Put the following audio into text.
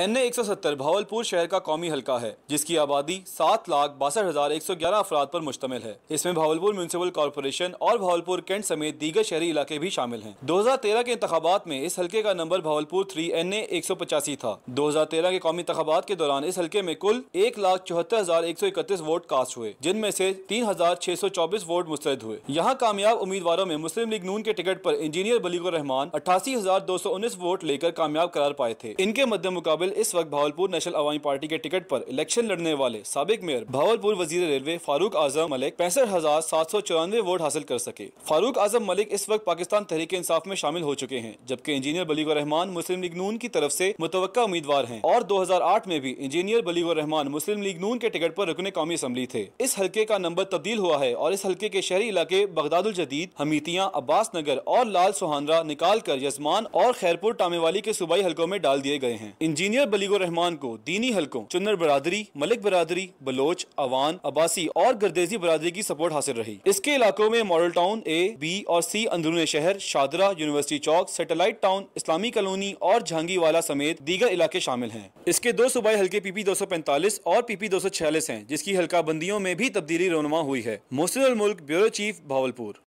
N A ایک سو ستر بھاولپور شہر کا قومی حلقہ ہے جس کی آبادی سات لاکھ باسٹھ ہزار ایک سو گیارہ افراد پر مشتمل ہے اس میں بھاولپور میونسپل کارپوریشن اور بھاولپور کینٹ سمیت دیگر شہری علاقے بھی شامل ہیں دو ہزار تیرہ کے انتخابات میں اس حلقے کا نمبر بھاولپور تھری این اے ایک سو پچاسی تھا دو ہزار تیرہ کے قومی انتخابات کے دوران اس حلقے میں کل ایک لاکھ چوہتر ہزار ایک سو اکتیس ووٹ کاسٹ ہوئے جن میں سے تین ہزار چھ سو چوبیس ووٹ مسترد ہوئے یہاں کامیاب امیدواروں میں مسلم لیگ نون کے ٹکٹ پر انجینئر بلیغ الرحمان اٹھاسی ہزار دو سو انیس ووٹ لے کر کامیاب قرار پائے تھے ان کے مد مقابل مقابل اس وقت بھاولپور نیشنل عوامی پارٹی کے ٹکٹ پر الیکشن لڑنے والے سابق میئر بھاولپور وزیر ریلوے فاروق اعظم ملک پینسٹھ ہزار سات سو چورانوے ووٹ حاصل کر سکے فاروق اعظم ملک اس وقت پاکستان تحریک انصاف میں شامل ہو چکے ہیں جبکہ انجینئر بلیغ الرحمان مسلم لیگ نون کی طرف سے متوقع امیدوار ہیں اور دو ہزار آٹھ میں بھی انجینئر بلیغ الرحمان مسلم لیگ نون کے ٹکٹ پر رکن قومی اسمبلی تھے اس حلقے کا نمبر تبدیل ہوا ہے اور اس حلقے کے شہری علاقے بغداد الجدید حمیتیاں عباس نگر اور لال سہانرا نکال کر یزمان اور خیرپور ٹامے والی کے صوبائی حلقوں میں ڈال دیے گئے ہیں انجینئر بلیگ الرحمان کو دینی حلقوں چنر برادری ملک برادری بلوچ اوان عباسی اور گردیزی برادری کی سپورٹ حاصل رہی اس کے علاقوں میں ماڈل ٹاؤن اے بی اور سی اندرون شہر شادرہ یونیورسٹی چوک سیٹلائٹ ٹاؤن اسلامی کالونی اور جھانگی والا سمیت دیگر علاقے شامل ہیں اس کے دو صوبائی حلقے پی پی دو سو پینتالیس اور پی پی دو سو چھیالیس ہیں جس کی حلقہ بندیوں میں بھی تبدیلی رونما ہوئی ہے موسر الملک بیورو چیف بھاول پور